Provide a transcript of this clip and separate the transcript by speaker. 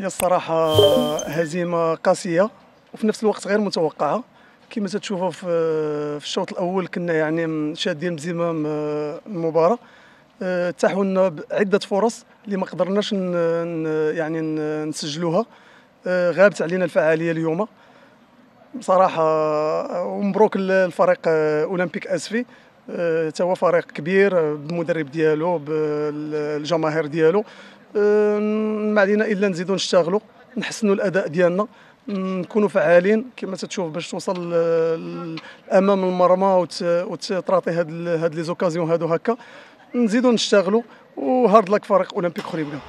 Speaker 1: هي الصراحه هزيمه قاسيه وفي نفس الوقت غير متوقعه كما تشوفوا في الشوط الاول كنا يعني شادين بزمام المباراه أه، تاحوا لنا بعده فرص اللي ما قدرناش يعني نسجلوها أه، غابت علينا الفعاليه اليوم بصراحه ومبروك الفريق اولمبيك اسفي أه، توا فريق كبير بالمدرب ديالو بالجماهير ديالو ما علينا الا نزيدو نشتغلوا نحسنوا الاداء ديالنا نكونوا فعالين كما تتشوف باش توصل امام المرمى وتراطي هاد هاد لي زوكازيون هادو هكا نزيدوا نشتغلوا وهارد لك فريق اولمبيك خريبكه